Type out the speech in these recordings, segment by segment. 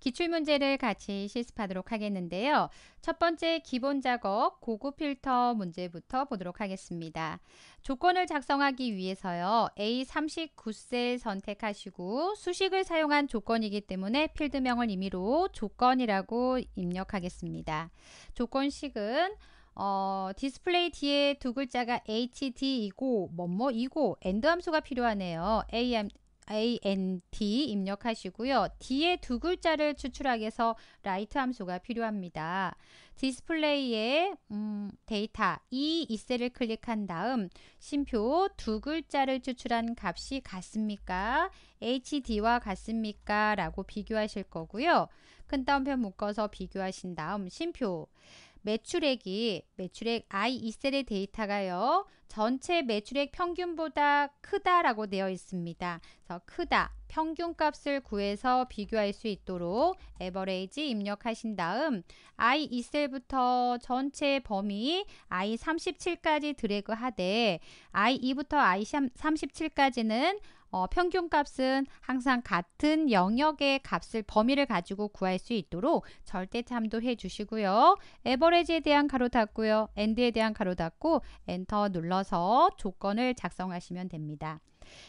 기출문제를 같이 실습하도록 하겠는데요. 첫 번째 기본 작업 고급 필터 문제부터 보도록 하겠습니다. 조건을 작성하기 위해서요. A39세 선택하시고 수식을 사용한 조건이기 때문에 필드명을 임의로 조건이라고 입력하겠습니다. 조건식은 어, 디스플레이 뒤에 두 글자가 hd이고 뭐뭐이고 엔드 함수가 필요하네요. a int 입력하시고요. 뒤에 두 글자를 추출하기 위해서 라이트 함수가 필요합니다. 디스플레이에 음, 데이터 이 이셀을 클릭한 다음 심표 두 글자를 추출한 값이 같습니까? HD와 같습니까? 라고 비교하실 거고요. 큰 따옴표 묶어서 비교하신 다음 심표 매출액이 매출액 I 이셀의 데이터가요. 전체 매출액 평균보다 크다라고 되어 있습니다. 그래서 크다, 평균값을 구해서 비교할 수 있도록 에버레이지 입력하신 다음 i 2셀부터 전체 범위 i 37까지 드래그 하되 i 2부터 i 37까지는 어, 평균값은 항상 같은 영역의 값을 범위를 가지고 구할 수 있도록 절대 참도해 주시고요. 에버레지에 대한 가로 닫고요. 엔드에 대한 가로 닫고 엔터 눌러 넣어서 조건을 작성하시면 됩니다.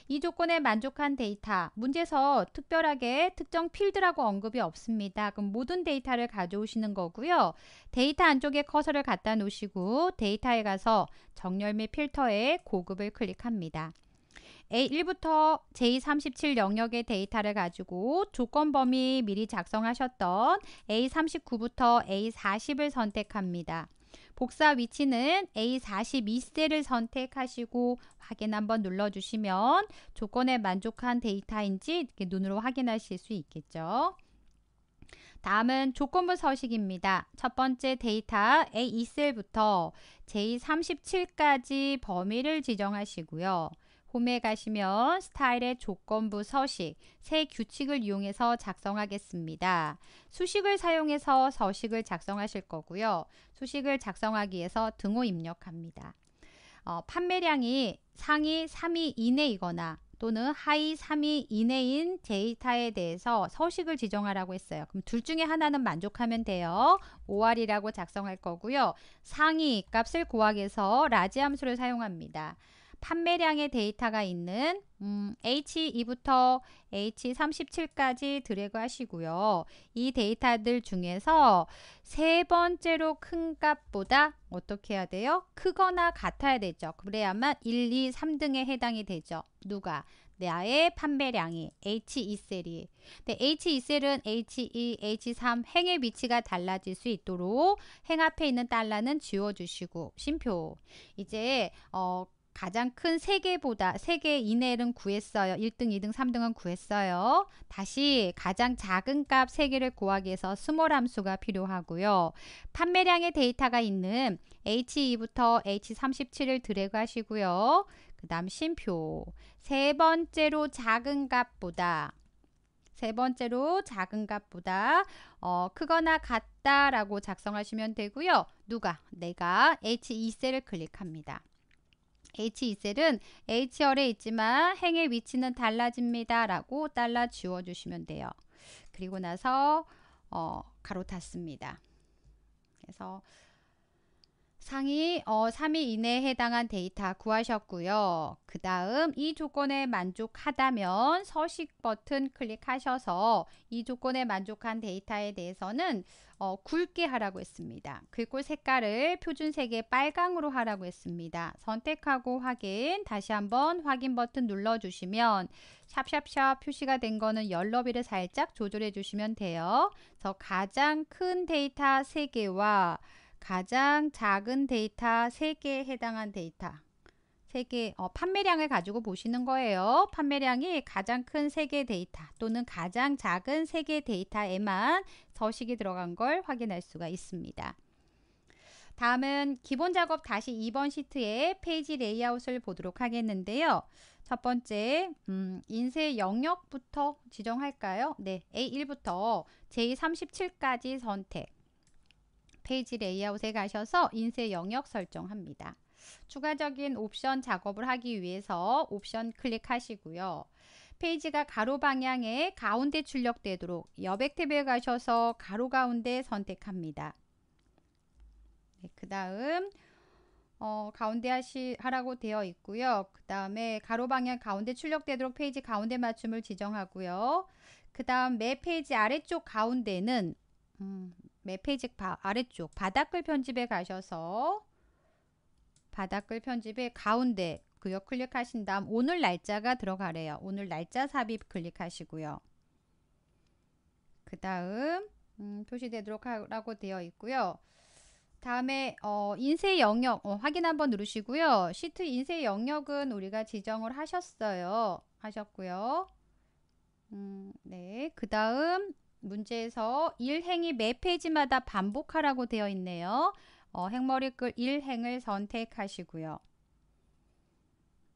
이 조건에 만족한 데이터, 문제서 에 특별하게 특정 필드라고 언급이 없습니다. 그럼 모든 데이터를 가져오시는 거고요. 데이터 안쪽에 커서를 갖다 놓으시고 데이터에 가서 정렬 및 필터에 고급을 클릭합니다. A1부터 J37 영역의 데이터를 가지고 조건 범위 미리 작성하셨던 A39부터 A40을 선택합니다. 복사 위치는 A42셀을 선택하시고 확인 한번 눌러주시면 조건에 만족한 데이터인지 이렇게 눈으로 확인하실 수 있겠죠. 다음은 조건부 서식입니다. 첫 번째 데이터 A2셀부터 J37까지 범위를 지정하시고요. 홈에 가시면 스타일의 조건부 서식, 세 규칙을 이용해서 작성하겠습니다. 수식을 사용해서 서식을 작성하실 거고요. 수식을 작성하기 위해서 등호 입력합니다. 어, 판매량이 상위 3위 이내이거나 또는 하위 3위 이내인 데이터에 대해서 서식을 지정하라고 했어요. 그럼 둘 중에 하나는 만족하면 돼요. 5 r 이라고 작성할 거고요. 상위 값을 고하기 위해서 라지 함수를 사용합니다. 판매량의 데이터가 있는 음, H2부터 H37까지 드래그 하시고요. 이 데이터들 중에서 세 번째로 큰 값보다 어떻게 해야 돼요? 크거나 같아야 되죠. 그래야만 1, 2, 3등에 해당이 되죠. 누가? 내아의 판매량이 H2셀이 근데 H2셀은 H2, H3 행의 위치가 달라질 수 있도록 행 앞에 있는 달러는 지워주시고 심표 이제 어 가장 큰 3개보다 3개 이내는 구했어요. 1등, 2등, 3등은 구했어요. 다시 가장 작은 값 3개를 구하기 위해서 스몰 함수가 필요하고요. 판매량의 데이터가 있는 H2부터 H37을 드래그 하시고요. 그 다음 심표 세 번째로 작은 값보다 세 번째로 작은 값보다 어, 크거나 같다라고 작성하시면 되고요. 누가? 내가 H2셀을 클릭합니다. H2셀은 e H열에 있지만 행의 위치는 달라집니다. 라고 달라 지워주시면 돼요. 그리고 나서 어, 가로 닫습니다. 그래서 상위 어, 3위 이내에 해당한 데이터 구하셨고요. 그 다음 이 조건에 만족하다면 서식 버튼 클릭하셔서 이 조건에 만족한 데이터에 대해서는 어, 굵게 하라고 했습니다. 글꼴 색깔을 표준색의 빨강으로 하라고 했습니다. 선택하고 확인, 다시 한번 확인 버튼 눌러주시면 샵샵샵 표시가 된 거는 열너비를 살짝 조절해 주시면 돼요. 그래서 가장 큰 데이터 3개와 가장 작은 데이터 3개에 해당한 데이터 세개 어, 판매량을 가지고 보시는 거예요. 판매량이 가장 큰 세개 데이터 또는 가장 작은 세개 데이터에만 서식이 들어간 걸 확인할 수가 있습니다. 다음은 기본 작업 다시 2번 시트의 페이지 레이아웃을 보도록 하겠는데요. 첫 번째, 음, 인쇄 영역부터 지정할까요? 네, A1부터 J37까지 선택. 페이지 레이아웃에 가셔서 인쇄 영역 설정합니다. 추가적인 옵션 작업을 하기 위해서 옵션 클릭하시고요. 페이지가 가로 방향에 가운데 출력되도록 여백 탭에 가셔서 가로 가운데 선택합니다. 네, 그 다음 어, 가운데 하시, 하라고 되어 있고요. 그 다음에 가로 방향 가운데 출력되도록 페이지 가운데 맞춤을 지정하고요. 그 다음 맵 페이지 아래쪽 가운데는 음, 맵 페이지 바, 아래쪽 바닥글 편집에 가셔서 바닥글 편집에 가운데 그역 클릭하신 다음 오늘 날짜가 들어가래요. 오늘 날짜 삽입 클릭하시고요. 그 다음 음, 표시되도록 하라고 되어 있고요. 다음에 어, 인쇄 영역 어, 확인 한번 누르시고요. 시트 인쇄 영역은 우리가 지정을 하셨어요. 하셨고요. 음, 네, 그 다음 문제에서 일행이 매 페이지마다 반복하라고 되어 있네요. 어, 행머리글 일행을 선택하시고요.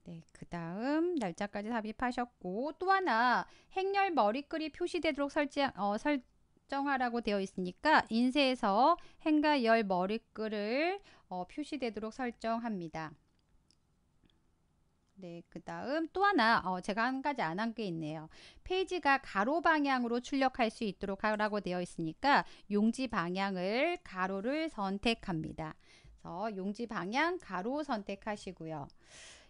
네, 그 다음 날짜까지 삽입하셨고 또 하나 행렬 머리글이 표시되도록 설정, 어, 설정하라고 되어 있으니까 인쇄에서 행과 열 머리글을 어, 표시되도록 설정합니다. 네, 그 다음 또 하나 어, 제가 한 가지 안 한 게 있네요. 페이지가 가로 방향으로 출력할 수 있도록 하라고 되어 있으니까 용지 방향을 가로를 선택합니다. 그래서 용지 방향 가로 선택하시고요.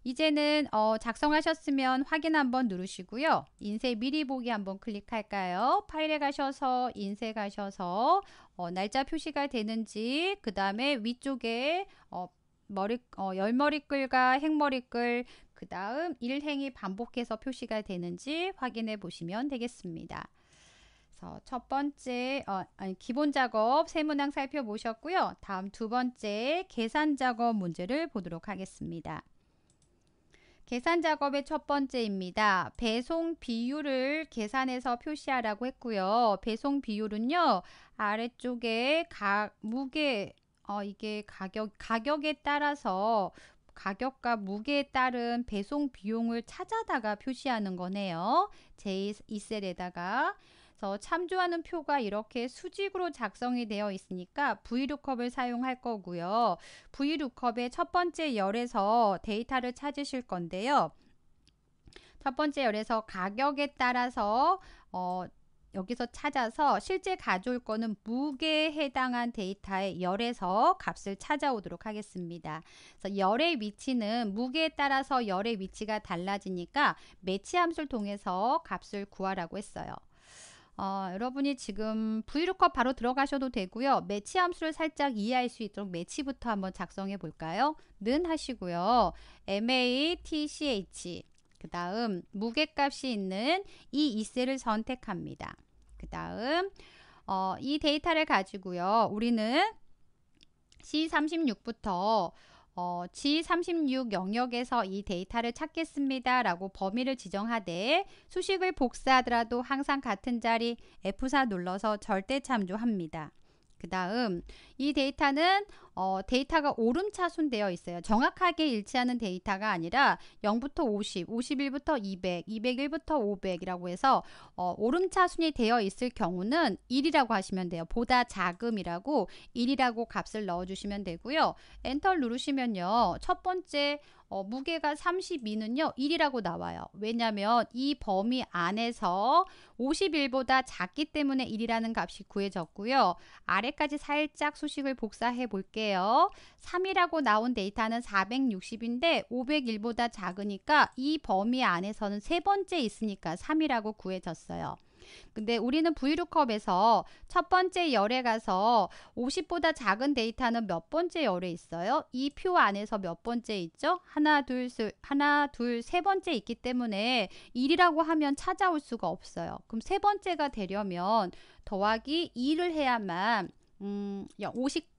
이제는 어, 작성하셨으면 확인 한번 누르시고요. 인쇄 미리 보기 한번 클릭할까요? 파일에 가셔서 인쇄 가셔서 어, 날짜 표시가 되는지 그 다음에 위쪽에 어, 머리, 어, 열머리글과 행머리글 그 다음 일행이 반복해서 표시가 되는지 확인해 보시면 되겠습니다. 첫 번째 어, 아니, 기본 작업 세 문항 살펴보셨고요. 다음 두 번째 계산 작업 문제를 보도록 하겠습니다. 계산 작업의 첫 번째입니다. 배송 비율을 계산해서 표시하라고 했고요. 배송 비율은요. 아래쪽에 가, 무게 어, 이게 가격 가격에 따라서 가격과 무게에 따른 배송 비용을 찾아다가 표시하는 거네요. 제2셀에다가 따라서 참조하는 표가 이렇게 수직으로 작성이 되어 있으니까 VLOOKUP을 사용할 거고요. VLOOKUP의 첫 번째 열에서 데이터를 찾으실 건데요. 첫 번째 열에서 가격에 따라서 어, 여기서 찾아서 실제 가져올 거는 무게에 해당한 데이터의 열에서 값을 찾아오도록 하겠습니다. 그래서 열의 위치는 무게에 따라서 열의 위치가 달라지니까 매치 함수를 통해서 값을 구하라고 했어요. 어, 여러분이 지금 브이루컵 바로 들어가셔도 되고요. 매치 함수를 살짝 이해할 수 있도록 매치부터 한번 작성해 볼까요? 는 하시고요. MATCH 그 다음 무게값이 있는 이 이셀을 선택합니다. 그 다음 어, 이 데이터를 가지고요. 우리는 C36부터 어, G36 영역에서 이 데이터를 찾겠습니다. 라고 범위를 지정하되 수식을 복사하더라도 항상 같은 자리 F4 눌러서 절대 참조합니다. 그 다음 이 데이터는 어, 데이터가 오름차순되어 있어요. 정확하게 일치하는 데이터가 아니라 0부터 50, 51부터 200, 201부터 500이라고 해서 어, 오름차순이 되어 있을 경우는 1이라고 하시면 돼요. 보다 작음이라고 1이라고 값을 넣어주시면 되고요. 엔터 누르시면요. 첫 번째 어, 무게가 32는요 1이라고 나와요. 왜냐하면 이 범위 안에서 51보다 작기 때문에 1이라는 값이 구해졌고요. 아래까지 살짝 수식을 복사해 볼게요. 3이라고 나온 데이터는 460인데 501보다 작으니까 이 범위 안에서는 세 번째 있으니까 3이라고 구해졌어요. 근데 우리는 브이 o 컵에서첫 번째 열에 가서 50보다 작은 데이터는 몇 번째 열에 있어요? 이 표 안에서 몇 번째 있죠? 하나, 둘, 세, 하나, 둘, 세 번째 있기 때문에 1이라고 하면 찾아올 수가 없어요. 그럼 세 번째가 되려면 더하기 2를 해야만 음, 50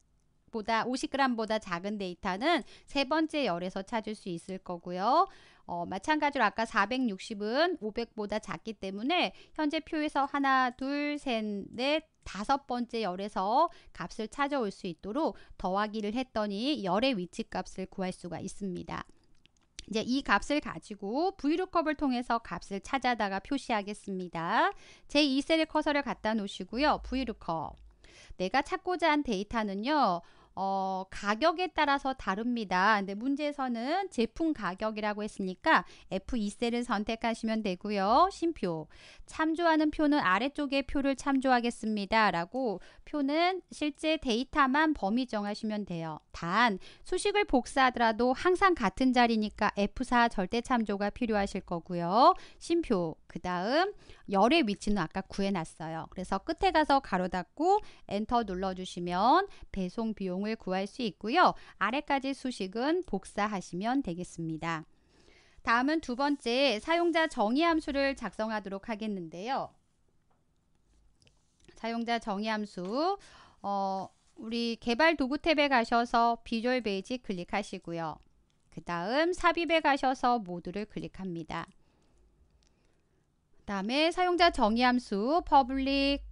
50보다 50g보다 작은 데이터는 세 번째 열에서 찾을 수 있을 거고요. 어, 마찬가지로 아까 460은 500보다 작기 때문에 현재 표에서 하나, 둘, 셋, 넷, 다섯 번째 열에서 값을 찾아올 수 있도록 더하기를 했더니 열의 위치값을 구할 수가 있습니다. 이제 이 값을 가지고 브이룩 o 을 통해서 값을 찾아다가 표시하겠습니다. 제2셀에 커서를 갖다 놓으시고요. 브이룩 o 내가 찾고자 한 데이터는요. 어, 가격에 따라서 다릅니다. 근데 문제에서는 제품 가격이라고 했으니까 F2셀을 선택하시면 되고요. 심표. 참조하는 표는 아래쪽에 표를 참조하겠습니다. 라고 표는 실제 데이터만 범위 정하시면 돼요. 단, 수식을 복사하더라도 항상 같은 자리니까 F4 절대 참조가 필요하실 거고요. 심표. 그 다음 열의 위치는 아까 구해놨어요. 그래서 끝에 가서 가로 닫고 엔터 눌러주시면 배송 비용을 구할 수 있고요. 아래까지 수식은 복사하시면 되겠습니다. 다음은 두 번째 사용자 정의 함수를 작성하도록 하겠는데요. 사용자 정의 함수 어, 우리 개발 도구 탭에 가셔서 비주얼 베이직 클릭하시고요. 그 다음 삽입에 가셔서 모두를 클릭합니다. 다음에 사용자 정의 함수 public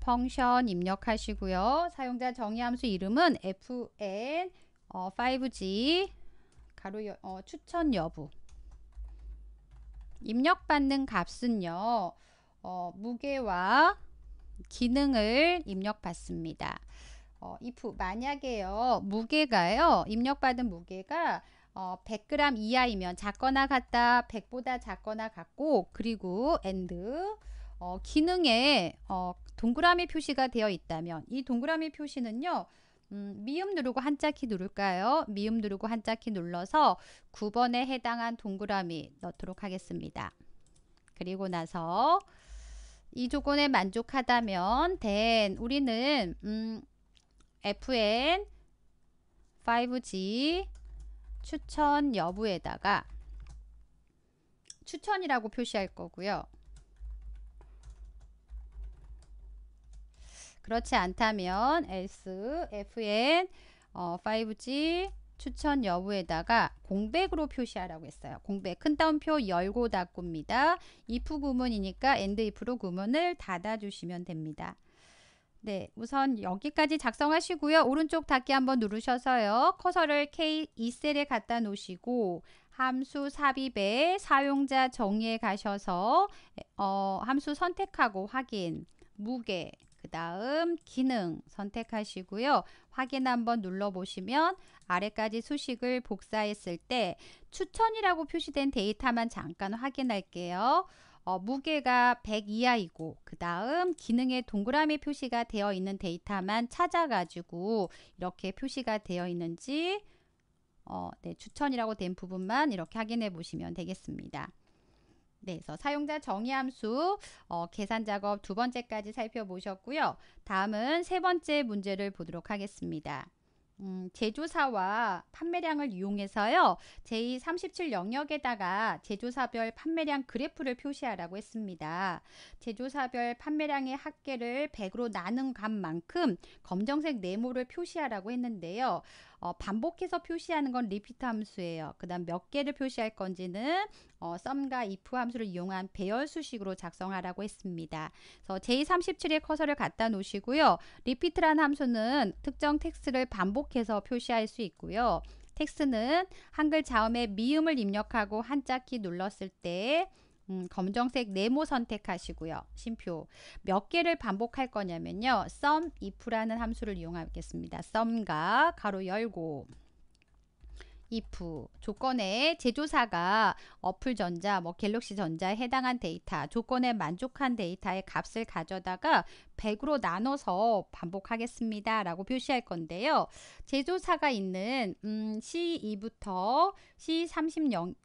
펑션 입력하시고요. 사용자 정의 함수 이름은 fn 어, 5g 가로 여, 어, 추천 여부 입력받는 값은요. 어, 무게와 기능을 입력받습니다. 어, if 만약에요. 무게가요. 입력받은 무게가 어, 100g 이하이면 작거나 같다, 100보다 작거나 같고 그리고 and 어, 기능에 어, 동그라미 표시가 되어 있다면 이 동그라미 표시는요. 음, 미음 누르고 한자키 누를까요? 미음 누르고 한자키 눌러서 9번에 해당한 동그라미 넣도록 하겠습니다. 그리고 나서 이 조건에 만족하다면 then 우리는 음, fn 5g 추천 여부에다가 추천이라고 표시할 거고요. 그렇지 않다면 else fn 어, 5g 추천 여부에다가 공백으로 표시하라고 했어요. 공백 큰 따옴표 열고 닫고입니다. if 구문이니까 and if로 구문을 닫아주시면 됩니다. 네, 우선 여기까지 작성하시고요. 오른쪽 닫기 한번 누르셔서요. 커서를 K2셀에 갖다 놓으시고 함수 삽입에 사용자 정의에 가셔서 어, 함수 선택하고 확인, 무게, 그 다음 기능 선택하시고요. 확인 한번 눌러보시면 아래까지 수식을 복사했을 때 추천이라고 표시된 데이터만 잠깐 확인할게요. 어, 무게가 100 이하이고 그 다음 기능에 동그라미 표시가 되어 있는 데이터만 찾아가지고 이렇게 표시가 되어 있는지 어, 네, 추천이라고 된 부분만 이렇게 확인해 보시면 되겠습니다. 네, 그래서 사용자 정의 함수 어, 계산 작업 두 번째까지 살펴보셨고요. 다음은 세 번째 문제를 보도록 하겠습니다. 음, 제조사와 판매량을 이용해서요. 제237 영역에다가 제조사별 판매량 그래프를 표시하라고 했습니다. 제조사별 판매량의 합계를 100으로 나눈 값만큼 검정색 네모를 표시하라고 했는데요. 어, 반복해서 표시하는 건 리피트 함수예요. 그 다음 몇 개를 표시할 건지는 어, 썸과 if 함수를 이용한 배열 수식으로 작성하라고 했습니다. 그래서 제37에 커서를 갖다 놓으시고요. 리피트란 함수는 특정 텍스트를 반복해서 표시할 수 있고요. 텍스트는 한글 자음의 미음을 입력하고 한자 키 눌렀을 때 음, 검정색 네모 선택하시고요. 심표 몇 개를 반복할 거냐면요. sum if라는 함수를 이용하겠습니다. sum과 가로 열고 if 조건에 제조사가 어플전자, 뭐 갤럭시전자에 해당한 데이터, 조건에 만족한 데이터의 값을 가져다가 100으로 나눠서 반복하겠습니다. 라고 표시할 건데요. 제조사가 있는 음, C2부터 c 3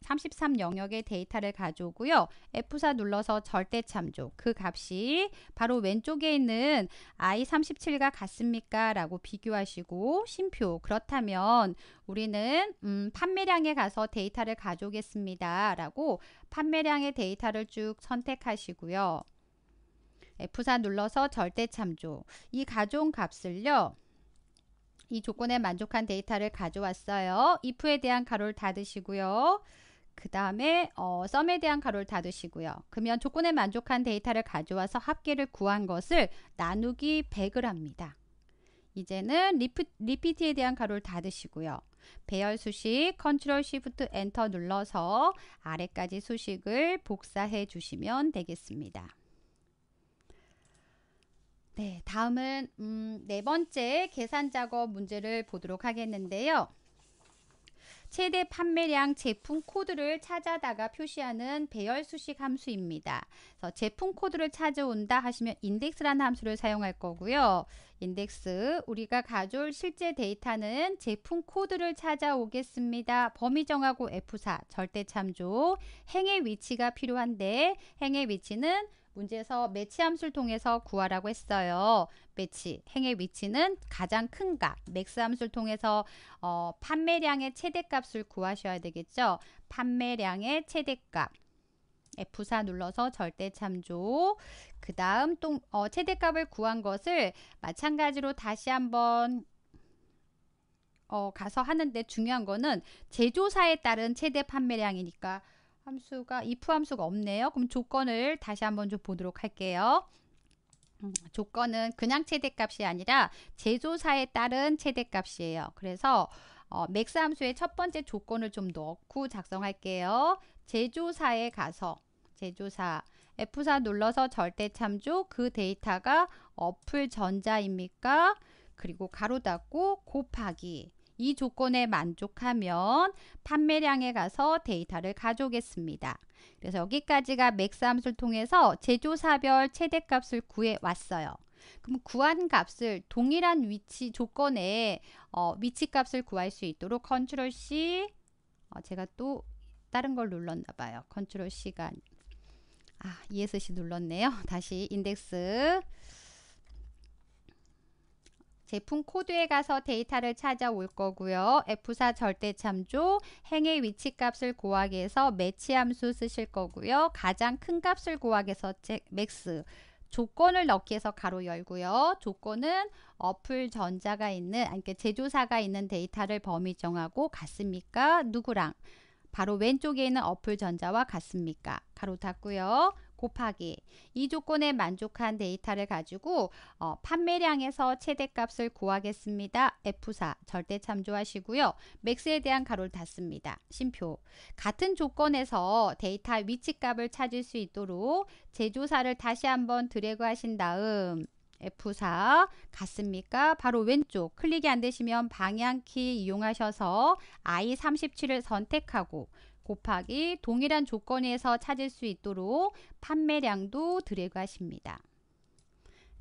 33 영역의 데이터를 가져오고요. F4 눌러서 절대 참조 그 값이 바로 왼쪽에 있는 I37과 같습니까? 라고 비교하시고 심표 그렇다면 우리는 음, 판매량에 가서 데이터를 가져오겠습니다. 라고 판매량의 데이터를 쭉 선택하시고요. F4 눌러서 절대 참조. 이 가져온 값을요. 이 조건에 만족한 데이터를 가져왔어요. if에 대한 가로를 닫으시고요. 그 다음에 어, 썸에 대한 가로를 닫으시고요. 그러면 조건에 만족한 데이터를 가져와서 합계를 구한 것을 나누기 100을 합니다. 이제는 리 리피트에 대한 가로를 닫으시고요. 배열 수식 컨트롤 시프트 엔터 눌러서 아래까지 수식을 복사해 주시면 되겠습니다. 네, 다음은 음, 네 번째 계산 작업 문제를 보도록 하겠는데요. 최대 판매량 제품 코드를 찾아다가 표시하는 배열 수식 함수입니다. 그래서 제품 코드를 찾아온다 하시면 인덱스라는 함수를 사용할 거고요. 인덱스 우리가 가져올 실제 데이터는 제품 코드를 찾아오겠습니다. 범위 정하고 F4 절대 참조 행의 위치가 필요한데 행의 위치는 문제에서 매치 함수를 통해서 구하라고 했어요. 매치, 행의 위치는 가장 큰 값, 맥스 함수를 통해서 어, 판매량의 최대값을 구하셔야 되겠죠. 판매량의 최대값. F4 눌러서 절대 참조 그 다음 어, 최대값을 구한 것을 마찬가지로 다시 한번 어, 가서 하는데 중요한 거는 제조사에 따른 최대 판매량이니까 함수가 if 함수가 없네요. 그럼 조건을 다시 한번 좀 보도록 할게요. 음, 조건은 그냥 최대값이 아니라 제조사에 따른 최대값이에요. 그래서 어, 맥스 함수의 첫 번째 조건을 좀 넣고 작성할게요. 제조사에 가서 제조사 F4 눌러서 절대 참조 그 데이터가 어플 전자입니까? 그리고 가로 닫고 곱하기 이 조건에 만족하면 판매량에 가서 데이터를 가져오겠습니다. 그래서 여기까지가 맥스 함수를 통해서 제조사별 최대값을 구해 왔어요. 그럼 구한 값을 동일한 위치 조건에 어, 위치값을 구할 수 있도록 컨트롤 C 어, 제가 또 다른 걸 눌렀나 봐요. 컨트롤 C가 아, ESC 눌렀네요. 다시 인덱스 제품 코드에 가서 데이터를 찾아올 거고요. F4 절대참조, 행의 위치값을 구하기 해서 매치 함수 쓰실 거고요. 가장 큰 값을 구하기 해서 맥스, 조건을 넣기 해서 가로 열고요. 조건은 어플 전자가 있는, 아니, 그러니까 제조사가 있는 데이터를 범위 정하고 같습니까? 누구랑? 바로 왼쪽에 있는 어플 전자와 같습니까? 가로 닫고요. 곱하기 이 조건에 만족한 데이터를 가지고 어, 판매량에서 최대값을 구하겠습니다. F4 절대 참조하시고요. 맥스에 대한 가로를 닫습니다. 심표 같은 조건에서 데이터 위치값을 찾을 수 있도록 제조사를 다시 한번 드래그 하신 다음 F4 같습니까? 바로 왼쪽 클릭이 안 되시면 방향키 이용하셔서 I37을 선택하고 곱하기 동일한 조건에서 찾을 수 있도록 판매량도 드래그하십니다.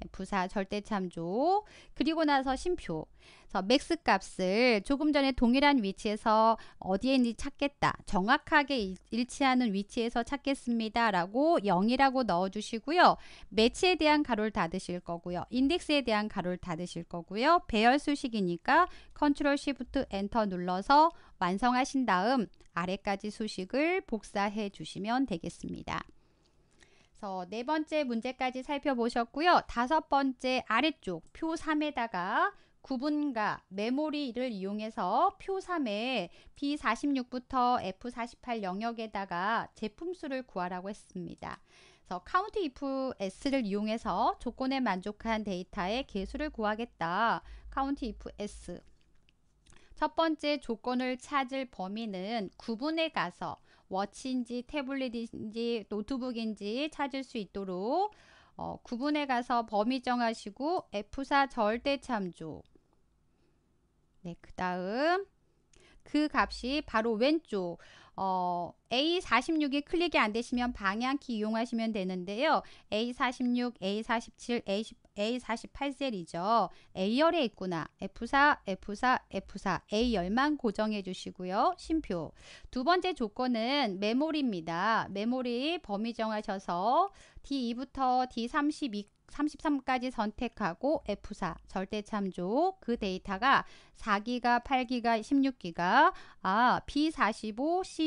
네, 부사 절대참조 그리고 나서 심표 그래서 맥스 값을 조금 전에 동일한 위치에서 어디에 있는지 찾겠다 정확하게 일치하는 위치에서 찾겠습니다 라고 0이라고 넣어주시고요 매치에 대한 가로를 닫으실 거고요 인덱스에 대한 가로를 닫으실 거고요 배열 수식이니까 컨트롤 시프트 엔터 눌러서 완성하신 다음 아래까지 수식을 복사해 주시면 되겠습니다. 그래서 네 번째 문제까지 살펴보셨고요. 다섯 번째 아래쪽 표 3에다가 구분과 메모리를 이용해서 표 3에 B46부터 F48 영역에다가 제품수를 구하라고 했습니다. 그래서 count if s를 이용해서 조건에 만족한 데이터의 개수를 구하겠다. count if s 첫 번째 조건을 찾을 범위는 구분에 가서 워치인지 태블릿인지 노트북인지 찾을 수 있도록 어, 구분에 가서 범위 정하시고 F4 절대 참조 네, 그 다음 그 값이 바로 왼쪽 어, A46이 클릭이 안 되시면 방향키 이용하시면 되는데요. A46, A47, A18, A48셀이죠. A열에 있구나. F4, F4, F4, A열만 고정해 주시고요. 심표. 두 번째 조건은 메모리입니다. 메모리 범위 정하셔서 D2부터 D32 33까지 선택하고 F4 절대 참조 그 데이터가 4기가 8기가 16기가 아 B45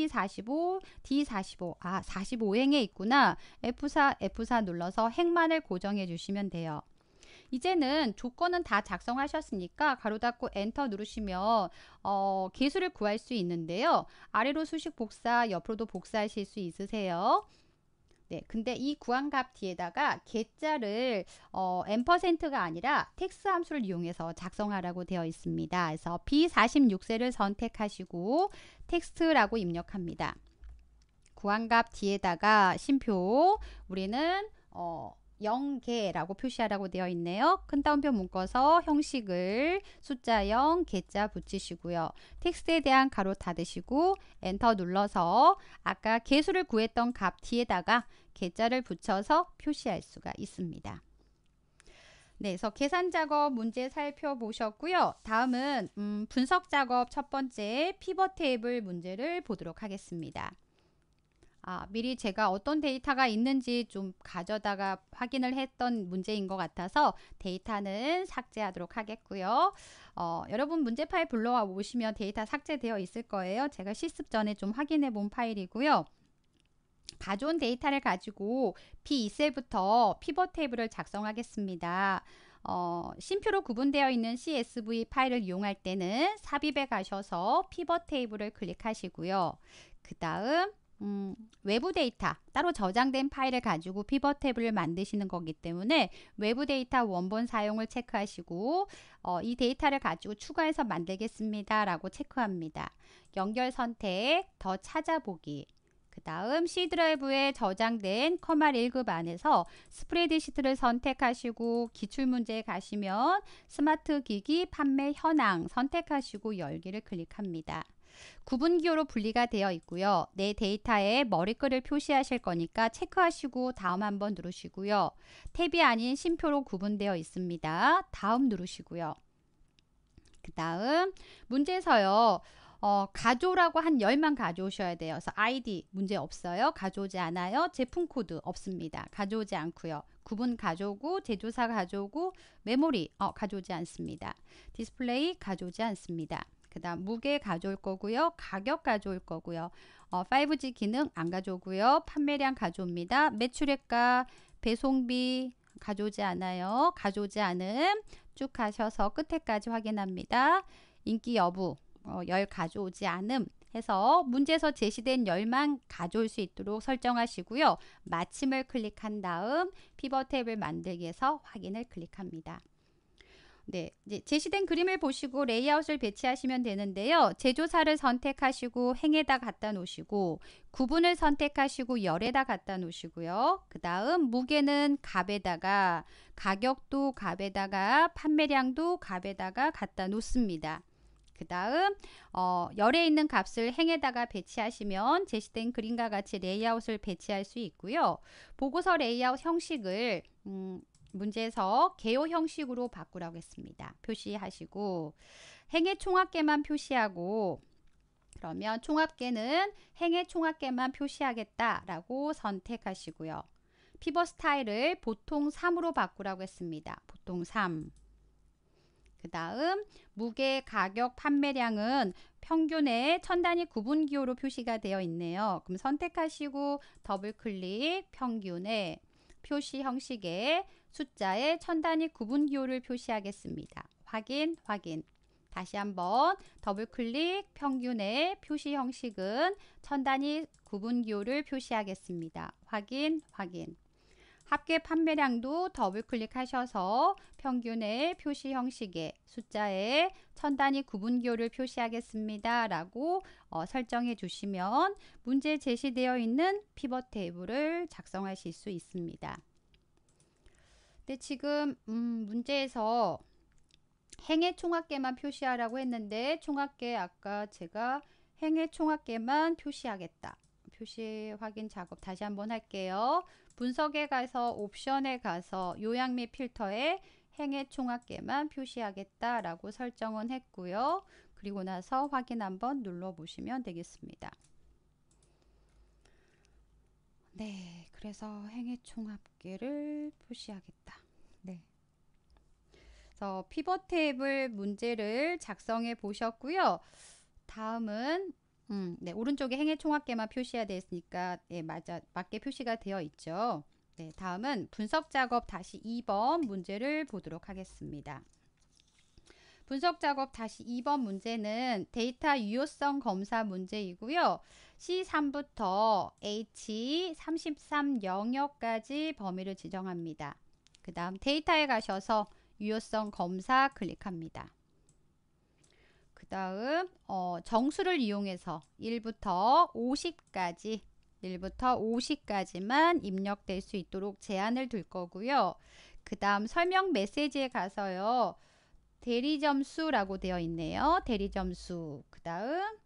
C45 D45 아 45행에 있구나 F4 F4 눌러서 행만을 고정해 주시면 돼요. 이제는 조건은 다 작성하셨으니까 가로 닫고 엔터 누르시면 어, 개수를 구할 수 있는데요. 아래로 수식 복사, 옆으로도 복사하실 수 있으세요. 네, 근데 이 구한값 뒤에다가 개자를 어, %가 아니라 텍스 함수를 이용해서 작성하라고 되어 있습니다. 그래서 B46세를 선택하시고 텍스트라고 입력합니다. 구한값 뒤에다가 심표 우리는 어, 0개라고 표시하라고 되어 있네요. 큰 따옴표 묶어서 형식을 숫자 0, 개자 붙이시고요. 텍스트에 대한 가로 닫으시고 엔터 눌러서 아까 개수를 구했던 값 뒤에다가 개자를 붙여서 표시할 수가 있습니다. 네, 그래서 계산 작업 문제 살펴보셨고요. 다음은 음, 분석 작업 첫 번째 피벗 테이블 문제를 보도록 하겠습니다. 아, 미리 제가 어떤 데이터가 있는지 좀 가져다가 확인을 했던 문제인 것 같아서 데이터는 삭제하도록 하겠고요. 어, 여러분 문제 파일 불러와 보시면 데이터 삭제되어 있을 거예요. 제가 실습 전에 좀 확인해 본 파일이고요. 가져온 데이터를 가지고 b 2셀부터 피벗 테이블을 작성하겠습니다. 어, 심표로 구분되어 있는 CSV 파일을 이용할 때는 삽입에 가셔서 피벗 테이블을 클릭하시고요. 그 다음 음, 외부 데이터, 따로 저장된 파일을 가지고 피벗 탭을 만드시는 거기 때문에 외부 데이터 원본 사용을 체크하시고 어, 이 데이터를 가지고 추가해서 만들겠습니다. 라고 체크합니다. 연결 선택, 더 찾아보기, 그 다음 C 드라이브에 저장된 커말 1급 안에서 스프레드시트를 선택하시고 기출문제에 가시면 스마트 기기 판매 현황 선택하시고 열기를 클릭합니다. 구분기호로 분리가 되어 있고요. 내 데이터에 머리글을 표시하실 거니까 체크하시고 다음 한번 누르시고요. 탭이 아닌 심표로 구분되어 있습니다. 다음 누르시고요. 그 다음 문제에서요. 어, 가조라고한열만 가져오셔야 돼요. 서 아이디 문제 없어요. 가져오지 않아요. 제품 코드 없습니다. 가져오지 않고요. 구분 가져오고 제조사 가져오고 메모리 어, 가져오지 않습니다. 디스플레이 가져오지 않습니다. 그 다음 무게 가져올 거고요. 가격 가져올 거고요. 어, 5G 기능 안 가져오고요. 판매량 가져옵니다. 매출액과 배송비 가져오지 않아요. 가져오지 않음 쭉 가셔서 끝에까지 확인합니다. 인기 여부 어, 열 가져오지 않음 해서 문제에서 제시된 열만 가져올 수 있도록 설정하시고요. 마침을 클릭한 다음 피벗 탭을 만들기 에서 확인을 클릭합니다. 네, 이제 제시된 그림을 보시고 레이아웃을 배치하시면 되는데요. 제조사를 선택하시고 행에다 갖다 놓으시고 구분을 선택하시고 열에다 갖다 놓으시고요. 그 다음 무게는 갑에다가 가격도 갑에다가 판매량도 갑에다가 갖다 놓습니다. 그 다음 어, 열에 있는 값을 행에다가 배치하시면 제시된 그림과 같이 레이아웃을 배치할 수 있고요. 보고서 레이아웃 형식을 음, 문제에서 개요 형식으로 바꾸라고 했습니다. 표시하시고 행의 총합계만 표시하고 그러면 총합계는 행의 총합계만 표시하겠다라고 선택하시고요. 피버 스타일을 보통 3으로 바꾸라고 했습니다. 보통 3. 그 다음 무게, 가격, 판매량은 평균의 천 단위 구분 기호로 표시가 되어 있네요. 그럼 선택하시고 더블 클릭 평균의 표시 형식에 숫자의 천 단위 구분 기호를 표시하겠습니다. 확인, 확인. 다시 한번 더블클릭 평균의 표시 형식은 천 단위 구분 기호를 표시하겠습니다. 확인, 확인. 합계 판매량도 더블클릭하셔서 평균의 표시 형식의 숫자에 천 단위 구분기호를 표시하겠습니다. 라고 어, 설정해 주시면 문제 제시되어 있는 피벗 테이블을 작성하실 수 있습니다. 근데 지금 음, 문제에서 행의 총합계만 표시하라고 했는데 총합계 아까 제가 행의 총합계만 표시하겠다. 표시 확인 작업 다시 한번 할게요. 분석에 가서 옵션에 가서 요약 및 필터에 행의 총합계만 표시하겠다라고 설정은 했고요. 그리고 나서 확인 한번 눌러보시면 되겠습니다. 네, 그래서 행의 총합계를 표시하겠다. 네. 그래서 피벗 테이블 문제를 작성해 보셨고요. 다음은 음, 네, 오른쪽에 행의 총합계만 표시해야 되으니까 예, 맞아, 맞게 표시가 되어 있죠. 네, 다음은 분석 작업 다시 2번 문제를 보도록 하겠습니다. 분석 작업 다시 2번 문제는 데이터 유효성 검사 문제이고요. C3부터 H33 영역까지 범위를 지정합니다. 그 다음 데이터에 가셔서 유효성 검사 클릭합니다. 그 다음 어, 정수를 이용해서 1부터 50까지 1부터 50까지만 입력될 수 있도록 제한을 둘 거고요. 그 다음 설명 메시지에 가서요. 대리점수라고 되어 있네요. 대리점수. 그 다음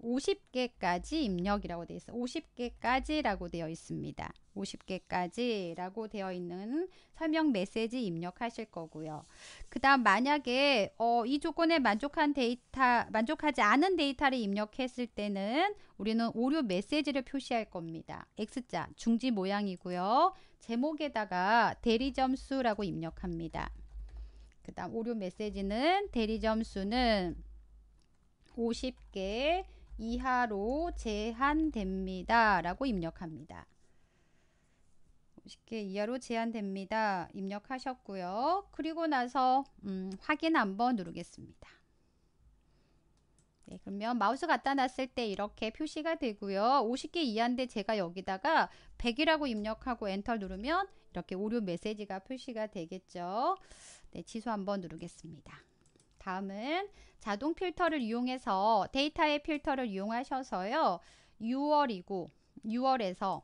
오십 개까지 입력이라고 되어 있어. 오십 개까지라고 되어 있습니다. 오십 개까지라고 되어 있는 설명 메시지 입력하실 거고요. 그다음 만약에 어, 이 조건에 만족한 데이터 만족하지 않은 데이터를 입력했을 때는 우리는 오류 메시지를 표시할 겁니다. X자 중지 모양이고요. 제목에다가 대리 점수라고 입력합니다. 그다음 오류 메시지는 대리 점수는 오십 개 이하로 제한됩니다. 라고 입력합니다. 쉽게 이하로 제한됩니다. 입력하셨고요. 그리고 나서 음, 확인 한번 누르겠습니다. 네, 그러면 마우스 갖다 놨을 때 이렇게 표시가 되고요. 50개 이하인데 제가 여기다가 100이라고 입력하고 엔터 누르면 이렇게 오류 메시지가 표시가 되겠죠. 네, 취소 한번 누르겠습니다. 다음은 자동 필터를 이용해서 데이터의 필터를 이용하셔서요. 6월이고 6월에서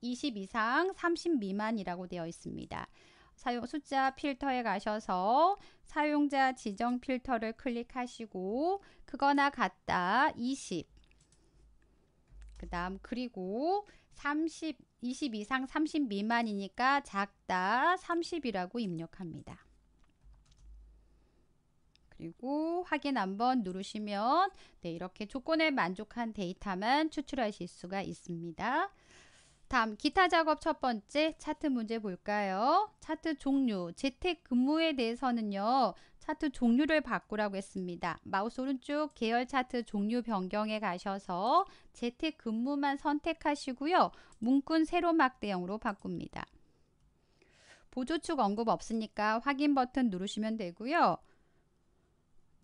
20 이상 30 미만이라고 되어 있습니다. 사용 숫자 필터에 가셔서 사용자 지정 필터를 클릭하시고 그거나 같다 20. 그다음 그리고 30 20 이상 30 미만이니까 작다 30이라고 입력합니다. 그리고 확인 한번 누르시면 네, 이렇게 조건에 만족한 데이터만 추출하실 수가 있습니다. 다음 기타 작업 첫 번째 차트 문제 볼까요? 차트 종류, 재택 근무에 대해서는요. 차트 종류를 바꾸라고 했습니다. 마우스 오른쪽 계열 차트 종류 변경에 가셔서 재택 근무만 선택하시고요. 문군 세로막 대형으로 바꿉니다. 보조축 언급 없으니까 확인 버튼 누르시면 되고요.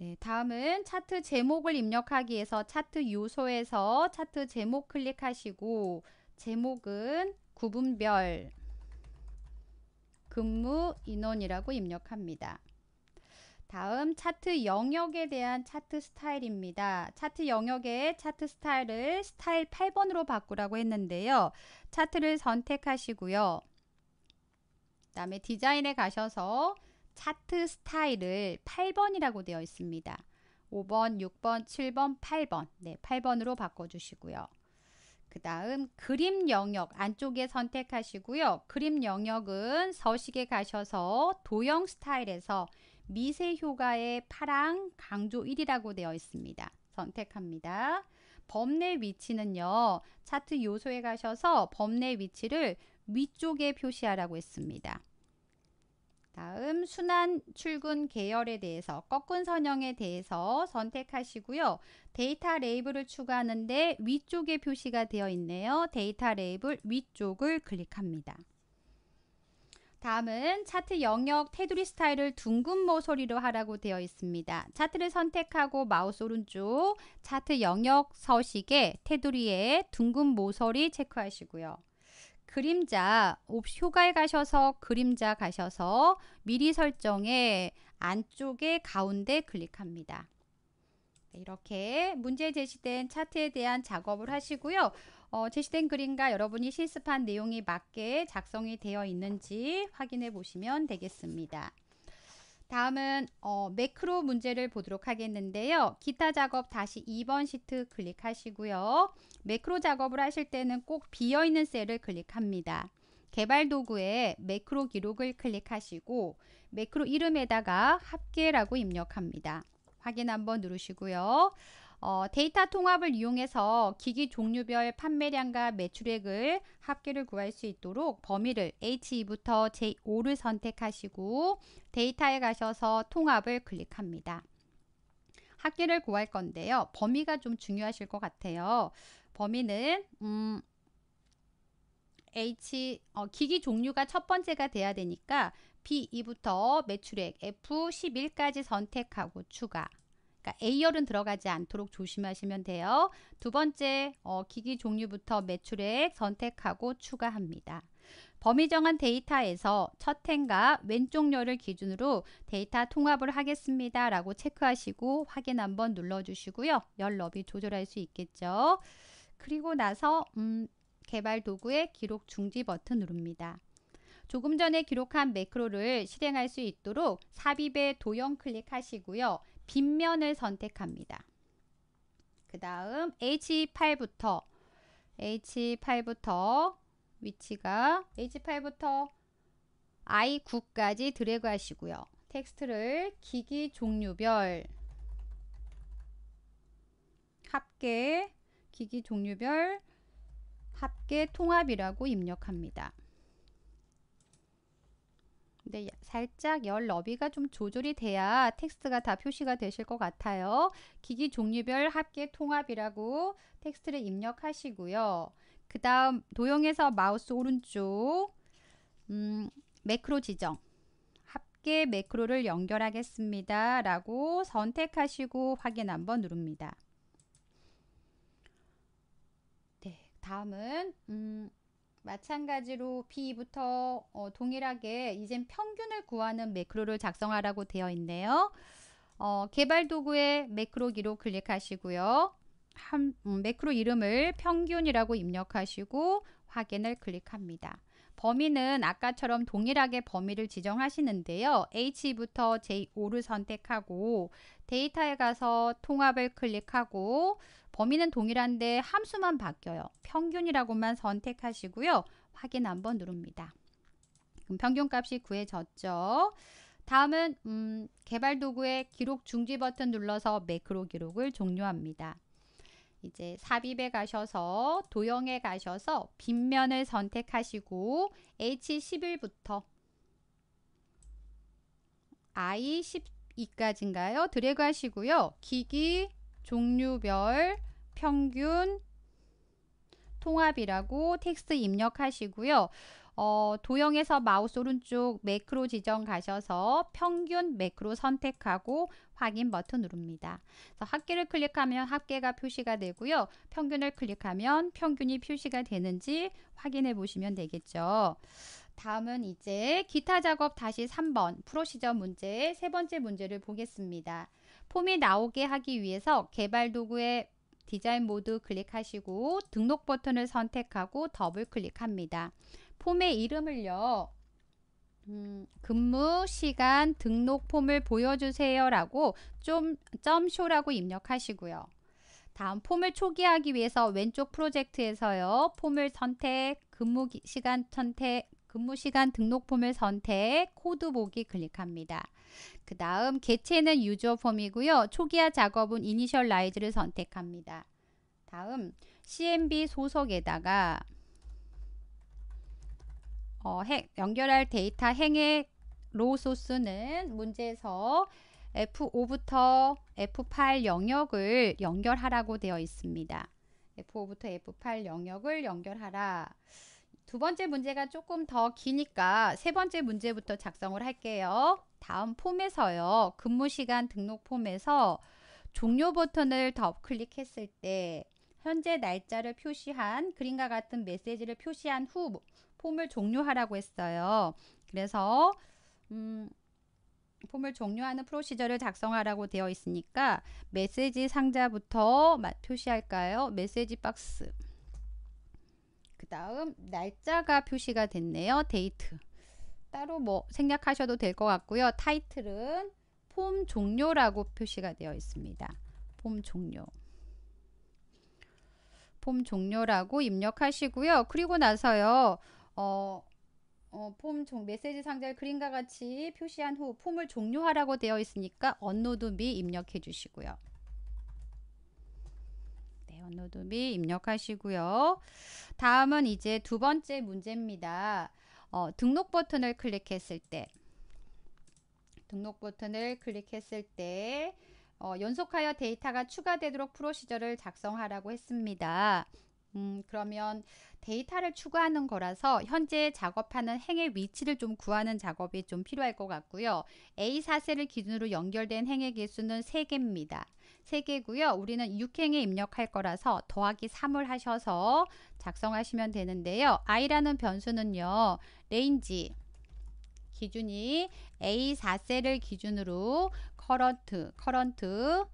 네, 다음은 차트 제목을 입력하기 위해서 차트 요소에서 차트 제목 클릭하시고 제목은 구분별 근무 인원이라고 입력합니다. 다음 차트 영역에 대한 차트 스타일입니다. 차트 영역의 차트 스타일을 스타일 8번으로 바꾸라고 했는데요. 차트를 선택하시고요. 그 다음에 디자인에 가셔서 차트 스타일을 8번이라고 되어 있습니다. 5번, 6번, 7번, 8번. 네, 8번으로 바꿔주시고요. 그 다음 그림 영역 안쪽에 선택하시고요. 그림 영역은 서식에 가셔서 도형 스타일에서 미세 효과의 파랑 강조 1이라고 되어 있습니다. 선택합니다. 범례 위치는요. 차트 요소에 가셔서 범례 위치를 위쪽에 표시하라고 했습니다. 다음 순환 출근 계열에 대해서 꺾은 선형에 대해서 선택하시고요. 데이터 레이블을 추가하는데 위쪽에 표시가 되어 있네요. 데이터 레이블 위쪽을 클릭합니다. 다음은 차트 영역 테두리 스타일을 둥근 모서리로 하라고 되어 있습니다. 차트를 선택하고 마우스 오른쪽 차트 영역 서식에 테두리에 둥근 모서리 체크하시고요. 그림자 휴가에 가셔서 그림자 가셔서 미리 설정에 안쪽에 가운데 클릭합니다. 네, 이렇게 문제 제시된 차트에 대한 작업을 하시고요. 어, 제시된 그림과 여러분이 실습한 내용이 맞게 작성이 되어 있는지 확인해 보시면 되겠습니다. 다음은 어, 매크로 문제를 보도록 하겠는데요. 기타 작업 다시 2번 시트 클릭하시고요. 매크로 작업을 하실 때는 꼭 비어있는 셀을 클릭합니다. 개발 도구에 매크로 기록을 클릭하시고 매크로 이름에다가 합계라고 입력합니다. 확인 한번 누르시고요. 어, 데이터 통합을 이용해서 기기 종류별 판매량과 매출액을 합계를 구할 수 있도록 범위를 H2부터 J5를 선택하시고 데이터에 가셔서 통합을 클릭합니다. 합계를 구할 건데요. 범위가 좀 중요하실 것 같아요. 범위는 음, H 어, 기기 종류가 첫 번째가 돼야 되니까 B2부터 매출액 F11까지 선택하고 추가 그러니까 A열은 들어가지 않도록 조심하시면 돼요. 두 번째, 어, 기기 종류부터 매출액 선택하고 추가합니다. 범위 정한 데이터에서 첫 행과 왼쪽 열을 기준으로 데이터 통합을 하겠습니다. 라고 체크하시고 확인 한번 눌러주시고요. 열 너비 조절할 수 있겠죠. 그리고 나서 음, 개발 도구의 기록 중지 버튼 누릅니다. 조금 전에 기록한 매크로를 실행할 수 있도록 삽입에 도형 클릭하시고요. 빗면을 선택합니다. 그 다음 H8부터 H8부터 위치가 H8부터 I9까지 드래그 하시고요. 텍스트를 기기 종류별 합계 기기 종류별 합계 통합이라고 입력합니다. 근 네, 살짝 열 너비가 좀 조절이 돼야 텍스트가 다 표시가 되실 것 같아요. 기기 종류별 합계 통합이라고 텍스트를 입력하시고요. 그 다음 도형에서 마우스 오른쪽 음, 매크로 지정 합계 매크로를 연결하겠습니다. 라고 선택하시고 확인 한번 누릅니다. 네, 다음은 음, 마찬가지로 B부터 어, 동일하게 이젠 평균을 구하는 매크로를 작성하라고 되어 있네요. 어, 개발 도구에 매크로 기록 클릭하시고요. 한, 음, 매크로 이름을 평균이라고 입력하시고 확인을 클릭합니다. 범위는 아까처럼 동일하게 범위를 지정하시는데요. H부터 J5를 선택하고 데이터에 가서 통합을 클릭하고 범위는 동일한데 함수만 바뀌어요. 평균이라고만 선택하시고요. 확인 한번 누릅니다. 그럼 평균값이 구해졌죠. 다음은 음, 개발 도구의 기록 중지 버튼 눌러서 매크로 기록을 종료합니다. 이제 삽입에 가셔서 도형에 가셔서 빗면을 선택하시고 H11부터 I12까지인가요? 드래그 하시고요. 기기, 종류별, 평균, 통합이라고 텍스트 입력하시고요. 어, 도형에서 마우스 오른쪽 매크로 지정 가셔서 평균 매크로 선택하고 확인 버튼 누릅니다. 합계를 클릭하면 합계가 표시가 되고요. 평균을 클릭하면 평균이 표시가 되는지 확인해 보시면 되겠죠. 다음은 이제 기타 작업 다시 3번 프로시저 문제의 세 번째 문제를 보겠습니다. 폼이 나오게 하기 위해서 개발 도구의 디자인 모드 클릭하시고 등록 버튼을 선택하고 더블 클릭합니다. 폼의 이름을요. 음, 근무 시간 등록 폼을 보여주세요 라고 좀 점쇼라고 입력하시고요. 다음 폼을 초기화하기 위해서 왼쪽 프로젝트에서요. 폼을 선택, 근무 시간 선택, 근무 시간 등록 폼을 선택, 코드 보기 클릭합니다. 그 다음 개체는 유저 폼이고요. 초기화 작업은 이니셜라이즈를 선택합니다. 다음 CMB 소속에다가 어, 행, 연결할 데이터 행의 로우 소스는 문제에서 F5부터 F8 영역을 연결하라고 되어 있습니다. F5부터 F8 영역을 연결하라. 두 번째 문제가 조금 더 기니까 세 번째 문제부터 작성을 할게요. 다음 폼에서요. 근무 시간 등록 폼에서 종료 버튼을 더 클릭했을 때 현재 날짜를 표시한 그림과 같은 메시지를 표시한 후 폼을 종료하라고 했어요. 그래서 음, 폼을 종료하는 프로시저를 작성하라고 되어 있으니까 메시지 상자부터 표시할까요? 메시지 박스 그 다음 날짜가 표시가 됐네요. 데이트 따로 뭐 생략하셔도 될 것 같고요. 타이틀은 폼 종료라고 표시가 되어 있습니다. 폼 종료 폼 종료라고 입력하시고요. 그리고 나서요. 어, 어, 폼 종, 메시지 상자를 그림과 같이 표시한 후 폼을 종료하라고 되어 있으니까 언노드 미 입력해 주시고요. 네, 언노드 미 입력하시고요. 다음은 이제 두 번째 문제입니다. 어, 등록 버튼을 클릭했을 때 등록 버튼을 클릭했을 때 어, 연속하여 데이터가 추가되도록 프로시저를 작성하라고 했습니다. 음, 그러면 데이터를 추구하는 거라서 현재 작업하는 행의 위치를 좀 구하는 작업이 좀 필요할 것 같고요. A4세를 기준으로 연결된 행의 개수는 3개입니다. 3개고요. 우리는 6행에 입력할 거라서 더하기 3을 하셔서 작성하시면 되는데요. i라는 변수는요. 레인지 기준이 A4세를 기준으로 커런트, 커런트,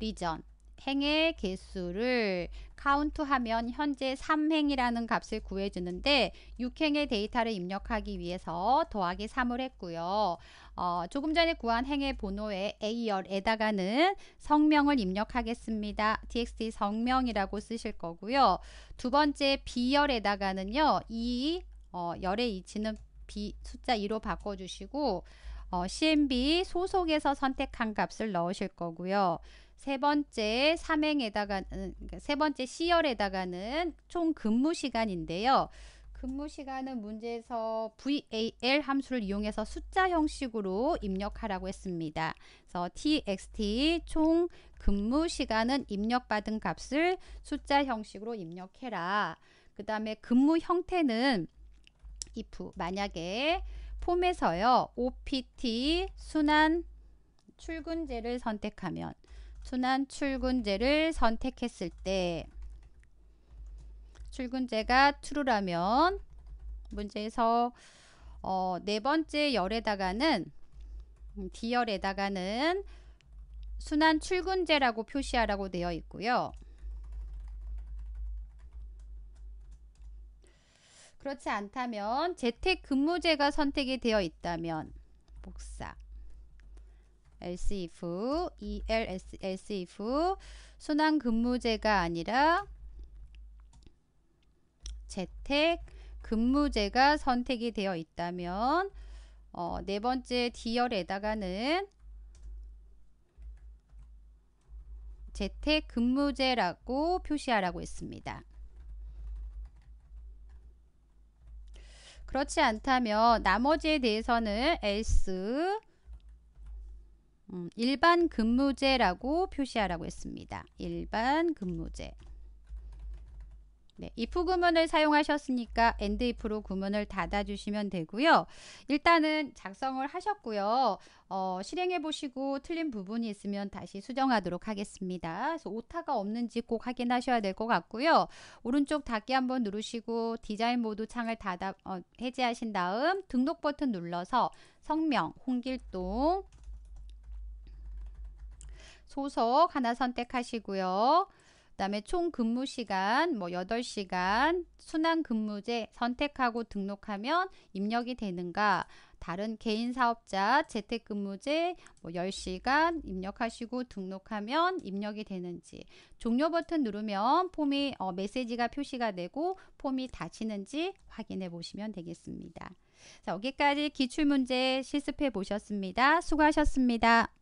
리전 행의 개수를 카운트하면 현재 3행이라는 값을 구해주는데 6행의 데이터를 입력하기 위해서 더하기 3을 했고요. 어, 조금 전에 구한 행의 번호에 A열에다가는 성명을 입력하겠습니다. txt 성명이라고 쓰실 거고요. 두 번째 B열에다가는요. 이 어, 열의 이치는 B, 숫자 2로 바꿔주시고 어, CMB 소속에서 선택한 값을 넣으실 거고요. 세 번째 삼행에다가는 그러니까 세 번째 시열에다가는 총 근무 시간인데요. 근무 시간은 문제에서 VAL 함수를 이용해서 숫자 형식으로 입력하라고 했습니다. 그래서 TXT 총 근무 시간은 입력받은 값을 숫자 형식으로 입력해라. 그 다음에 근무 형태는 if 만약에 폼에서요. OPT 순환 출근제를 선택하면 순환 출근제를 선택했을 때 출근제가 true라면 문제에서 어, 네 번째 열에다가는 음, D열에다가는 순환 출근제라고 표시하라고 되어 있고요. 그렇지 않다면 재택근무제가 선택이 되어 있다면 복사 LCF, ELS, LCF 순환 근무제가 아니라 재택 근무제가 선택이 되어 있다면 어, 네 번째 디열에다가는 재택 근무제라고 표시하라고 했습니다. 그렇지 않다면 나머지에 대해서는 else 음, 일반 근무제라고 표시하라고 했습니다. 일반 근무제. 네, if 구문을 사용하셨으니까 and if로 구문을 닫아주시면 되고요. 일단은 작성을 하셨고요. 어, 실행해 보시고 틀린 부분이 있으면 다시 수정하도록 하겠습니다. 그래서 오타가 없는지 꼭 확인하셔야 될 것 같고요. 오른쪽 닫기 한번 누르시고 디자인 모드 창을 닫아 어, 해제하신 다음 등록 버튼 눌러서 성명, 홍길동, 소속 하나 선택하시고요. 그 다음에 총 근무 시간 뭐 8시간 순환 근무제 선택하고 등록하면 입력이 되는가 다른 개인 사업자 재택근무제 뭐 10시간 입력하시고 등록하면 입력이 되는지 종료 버튼 누르면 폼이 어, 메시지가 표시가 되고 폼이 닫히는지 확인해 보시면 되겠습니다. 자, 여기까지 기출문제 실습해 보셨습니다. 수고하셨습니다.